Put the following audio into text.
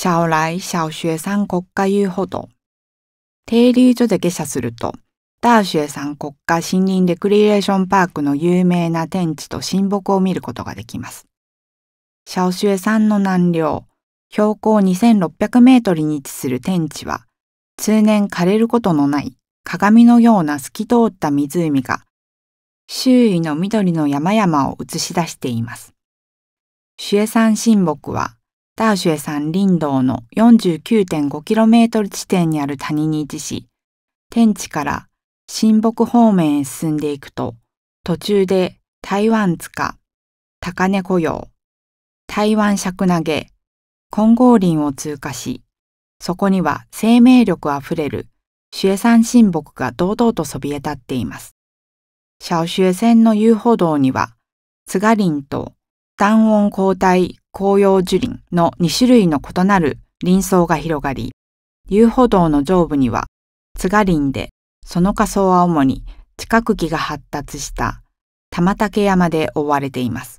小来小学三国家遊歩道。停留所で下車すると、大学三国家森林レクリエーションパークの有名な天地と親睦を見ることができます。小学山の南梁、標高2600メートルに位置する天地は、通年枯れることのない鏡のような透き通った湖が、周囲の緑の山々を映し出しています。シュエ山神木はダーシュエ山林道の 49.5km 地点にある谷に位置し、天地から新北方面へ進んでいくと、途中で台湾塚、高根雇用、台湾尺投げ、金剛林を通過し、そこには生命力あふれるシュエ山神木が堂々とそびえ立っています。シャオシュエ線の遊歩道には、津賀林と断音交代紅葉樹林の2種類の異なる林層が広がり、遊歩道の上部には津賀林で、その仮想は主に地殻期が発達した玉竹山で覆われています。